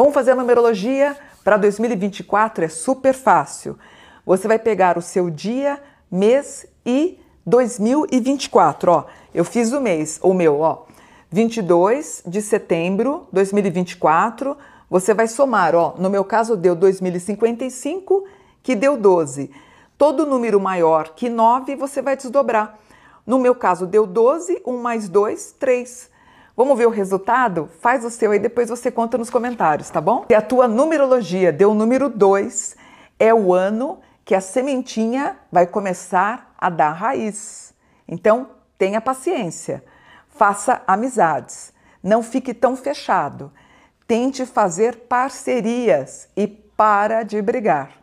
Vamos fazer a numerologia para 2024, é super fácil. Você vai pegar o seu dia, mês e 2024, ó. Eu fiz o mês, o meu, ó. 22 de setembro 2024, você vai somar, ó. No meu caso deu 2055, que deu 12. Todo número maior que 9, você vai desdobrar. No meu caso deu 12, 1 mais 2, 3. Vamos ver o resultado? Faz o seu aí, depois você conta nos comentários, tá bom? E a tua numerologia deu o número 2, é o ano que a sementinha vai começar a dar raiz. Então, tenha paciência, faça amizades, não fique tão fechado, tente fazer parcerias e para de brigar.